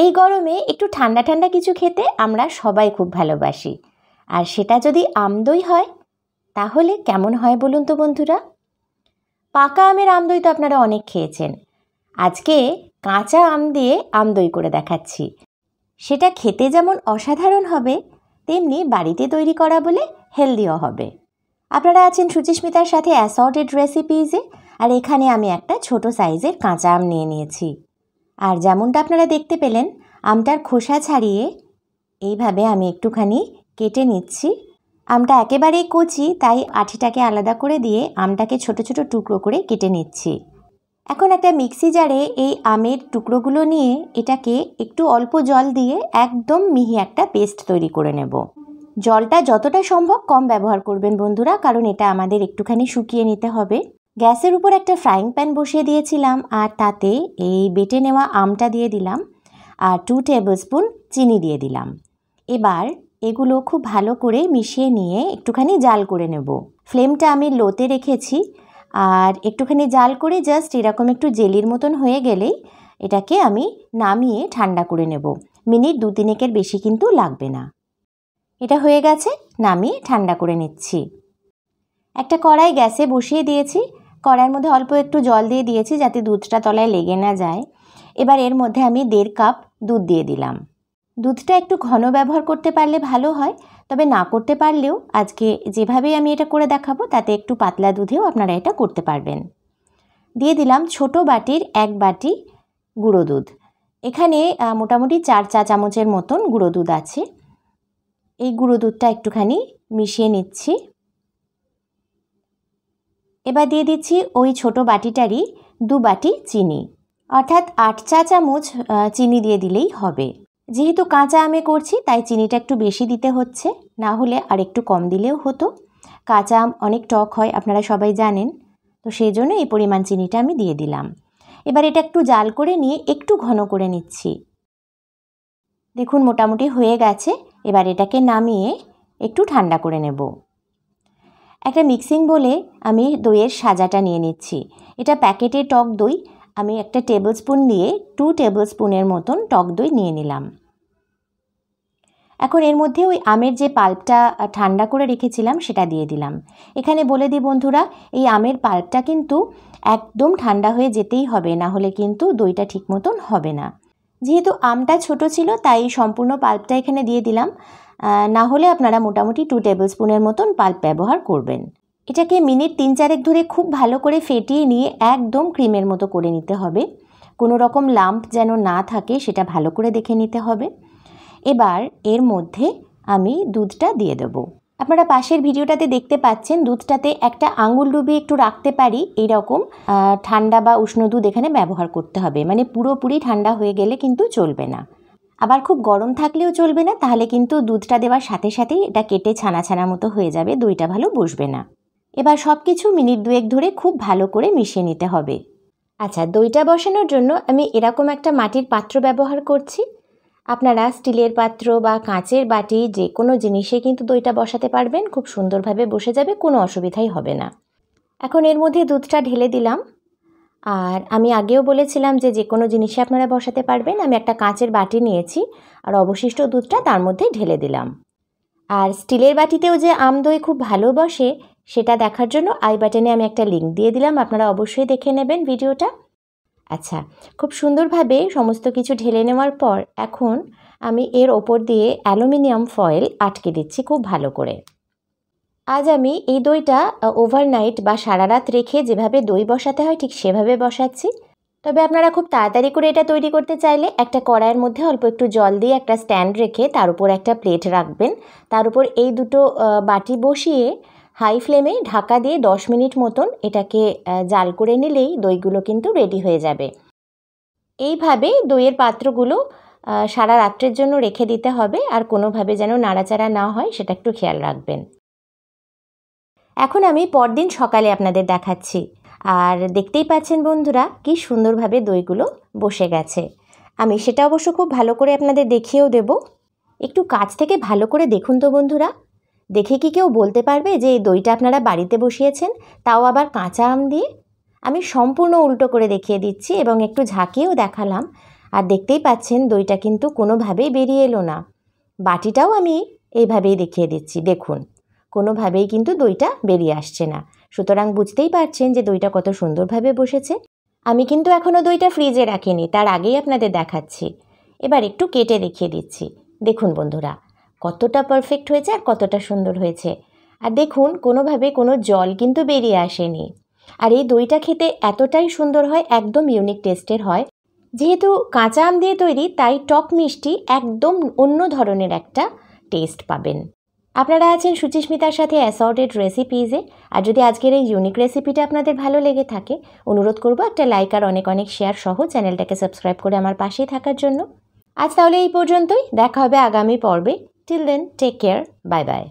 এই গরমে একটু ঠান্ডা ঠান্ডা কিছু খেতে আমরা সবাই খুব ভালোবাসি আর সেটা যদি আমদই হয় তাহলে কেমন হয় বলুন তো বন্ধুরা পাকা আমের আমদই তো আপনারা অনেক খেয়েছেন আজকে কাঁচা আম দিয়ে আমদই করে দেখাচ্ছি সেটা খেতে যেমন অসাধারণ হবে তেমনি বাড়িতে তৈরি করা বলে হেলদিও হবে আপনারা আছেন সুচিস্মিতার সাথে অ্যাসর্টেড রেসিপিজে আর এখানে আমি একটা ছোট সাইজের কাঁচা আম নিয়ে নিয়েছি আর যেমনটা আপনারা দেখতে পেলেন আমটার খোসা ছাড়িয়ে এইভাবে আমি একটুখানি কেটে নিচ্ছি আমটা একেবারেই কচি তাই আঠিটাকে আলাদা করে দিয়ে আমটাকে ছোট ছোট টুকরো করে কেটে নিচ্ছি এখন একটা মিক্সি জারে এই আমের টুকরোগুলো নিয়ে এটাকে একটু অল্প জল দিয়ে একদম মিহি একটা পেস্ট তৈরি করে নেব জলটা যতটা সম্ভব কম ব্যবহার করবেন বন্ধুরা কারণ এটা আমাদের একটুখানি শুকিয়ে নিতে হবে গ্যাসের উপর একটা ফ্রাইং প্যান বসিয়ে দিয়েছিলাম আর তাতে এই বেটে নেওয়া আমটা দিয়ে দিলাম আর টু টেবিল স্পুন চিনি দিয়ে দিলাম এবার এগুলো খুব ভালো করে মিশিয়ে নিয়ে একটুখানি জাল করে নেব ফ্লেমটা আমি লোতে রেখেছি আর একটুখানি জাল করে জাস্ট এরকম একটু জেলির মতন হয়ে গেলেই এটাকে আমি নামিয়ে ঠান্ডা করে নেব মিনিট দু তিনেকের বেশি কিন্তু লাগবে না এটা হয়ে গেছে নামিয়ে ঠান্ডা করে নিচ্ছি একটা কড়াই গ্যাসে বসিয়ে দিয়েছি কড়াইয়ের মধ্যে অল্প একটু জল দিয়ে দিয়েছি যাতে দুধটা তলায় লেগে না যায় এবার এর মধ্যে আমি দেড় কাপ দুধ দিয়ে দিলাম দুধটা একটু ঘন ব্যবহার করতে পারলে ভালো হয় তবে না করতে পারলেও আজকে যেভাবে আমি এটা করে দেখাবো তাতে একটু পাতলা দুধেও আপনারা এটা করতে পারবেন দিয়ে দিলাম ছোট বাটির এক বাটি গুঁড়ো দুধ এখানে মোটামুটি চার চা চামচের মতন গুঁড়ো দুধ আছে এই গুঁড়ো দুধটা একটুখানি মিশিয়ে নিচ্ছি এবার দিয়ে দিচ্ছি ওই ছোট বাটিটারই দু বাটি চিনি অর্থাৎ আট চা চামচ চিনি দিয়ে দিলেই হবে যেহেতু কাঁচা আমে করছি তাই চিনিটা একটু বেশি দিতে হচ্ছে না হলে আর একটু কম দিলেও হতো কাঁচা আম অনেক টক হয় আপনারা সবাই জানেন তো সেই জন্য এই পরিমাণ চিনিটা আমি দিয়ে দিলাম এবার এটা একটু জাল করে নিয়ে একটু ঘন করে নিচ্ছি দেখুন মোটামুটি হয়ে গেছে এবার এটাকে নামিয়ে একটু ঠান্ডা করে নেব একটা মিক্সিং বলে আমি দইয়ের সাজাটা নিয়ে নিচ্ছি এটা প্যাকেটে টক দই আমি একটা টেবিল স্পুন দিয়ে টু টেবিল স্পুনের মতন টক দই নিয়ে নিলাম এখন এর মধ্যে ওই আমের যে পাল্পটা ঠান্ডা করে রেখেছিলাম সেটা দিয়ে দিলাম এখানে বলে দিই বন্ধুরা এই আমের পাল্পটা কিন্তু একদম ঠান্ডা হয়ে যেতেই হবে না হলে কিন্তু দইটা ঠিক মতন হবে না যেহেতু আমটা ছোট ছিল তাই সম্পূর্ণ পাল্পটা এখানে দিয়ে দিলাম না হলে আপনারা মোটামুটি টু টেবিল স্পুনের মতন পাল্প ব্যবহার করবেন এটাকে মিনিট তিন চারেক ধরে খুব ভালো করে ফেটিয়ে নিয়ে একদম ক্রিমের মতো করে নিতে হবে কোনো রকম লাম্প যেন না থাকে সেটা ভালো করে দেখে নিতে হবে এবার এর মধ্যে আমি দুধটা দিয়ে দেবো আপনারা পাশের ভিডিওটাতে দেখতে পাচ্ছেন দুধটাতে একটা আঙুল ডুবিয়ে একটু রাখতে পারি এইরকম ঠান্ডা বা উষ্ণ দুধ এখানে ব্যবহার করতে হবে মানে পুরোপুরি ঠান্ডা হয়ে গেলে কিন্তু চলবে না আবার খুব গরম থাকলেও চলবে না তাহলে কিন্তু দুধটা দেওয়ার সাথে সাথেই এটা কেটে ছানা ছানা মতো হয়ে যাবে দইটা ভালো বসবে না এবার সব কিছু মিনিট দুয়েক ধরে খুব ভালো করে মিশিয়ে নিতে হবে আচ্ছা দইটা বসানোর জন্য আমি এরকম একটা মাটির পাত্র ব্যবহার করছি আপনারা স্টিলের পাত্র বা কাঁচের বাটি যে কোনো জিনিসে কিন্তু দইটা বসাতে পারবেন খুব সুন্দরভাবে বসে যাবে কোনো অসুবিধাই হবে না এখন এর মধ্যে দুধটা ঢেলে দিলাম আর আমি আগেও বলেছিলাম যে যে কোনো জিনিসে আপনারা বসাতে পারবেন আমি একটা কাঁচের বাটি নিয়েছি আর অবশিষ্ট দুধটা তার মধ্যে ঢেলে দিলাম আর স্টিলের বাটিতেও যে আম দই খুব ভালো বসে সেটা দেখার জন্য আই বাটনে আমি একটা লিঙ্ক দিয়ে দিলাম আপনারা অবশ্যই দেখে নেবেন ভিডিওটা আচ্ছা খুব সুন্দরভাবে সমস্ত কিছু ঢেলে নেওয়ার পর এখন আমি এর ওপর দিয়ে অ্যালুমিনিয়াম ফয়েল আটকে দিচ্ছি খুব ভালো করে আজ আমি এই দইটা ওভারনাইট বা সারা রাত রেখে যেভাবে দই বসাতে হয় ঠিক সেভাবে বসাচ্ছি তবে আপনারা খুব তাড়াতাড়ি করে এটা তৈরি করতে চাইলে একটা কড়াইয়ের মধ্যে অল্প একটু জল দিয়ে একটা স্ট্যান্ড রেখে তার উপর একটা প্লেট রাখবেন তার উপর এই দুটো বাটি বসিয়ে হাই ফ্লেমে ঢাকা দিয়ে দশ মিনিট মতন এটাকে জাল করে নিলেই দইগুলো কিন্তু রেডি হয়ে যাবে এইভাবে দইয়ের পাত্রগুলো সারা রাত্রের জন্য রেখে দিতে হবে আর কোনোভাবে যেন নাড়াচাড়া না হয় সেটা একটু খেয়াল রাখবেন এখন আমি পরদিন সকালে আপনাদের দেখাচ্ছি আর দেখতেই পাচ্ছেন বন্ধুরা কি সুন্দরভাবে দইগুলো বসে গেছে আমি সেটা অবশ্য খুব ভালো করে আপনাদের দেখিয়েও দেব একটু কাছ থেকে ভালো করে দেখুন তো বন্ধুরা দেখে কি কেউ বলতে পারবে যে এই দইটা আপনারা বাড়িতে বসিয়েছেন তাও আবার কাঁচা আম দিয়ে আমি সম্পূর্ণ উল্টো করে দেখিয়ে দিচ্ছি এবং একটু ঝাঁকিয়েও দেখালাম আর দেখতেই পাচ্ছেন দইটা কিন্তু কোনোভাবেই বেরিয়ে এলো না বাটিটাও আমি এইভাবেই দেখিয়ে দিচ্ছি দেখুন কোনোভাবেই কিন্তু দইটা বেরিয়ে আসছে না সুতরাং বুঝতেই পারছেন যে দইটা কত সুন্দরভাবে বসেছে আমি কিন্তু এখনও দইটা ফ্রিজে রাখিনি তার আগেই আপনাদের দেখাচ্ছি এবার একটু কেটে দেখিয়ে দিচ্ছি দেখুন বন্ধুরা কতটা পারফেক্ট হয়েছে আর কতটা সুন্দর হয়েছে আর দেখুন কোনোভাবে কোনো জল কিন্তু বেরিয়ে আসেনি আর এই দইটা খেতে এতটাই সুন্দর হয় একদম ইউনিক টেস্টের হয় যেহেতু কাঁচা আম দিয়ে তৈরি তাই টক মিষ্টি একদম অন্য ধরনের একটা টেস্ট পাবেন আপনারা আছেন সুচিস্মিতার সাথে অ্যাসর্টেড রেসিপিজে আর যদি আজকের এই ইউনিক রেসিপিটা আপনাদের ভালো লেগে থাকে অনুরোধ করব একটা লাইক আর অনেক অনেক শেয়ার সহ চ্যানেলটাকে সাবস্ক্রাইব করে আমার পাশেই থাকার জন্য আজ তাহলে এই পর্যন্তই দেখা হবে আগামী পর্বে till then take care bye by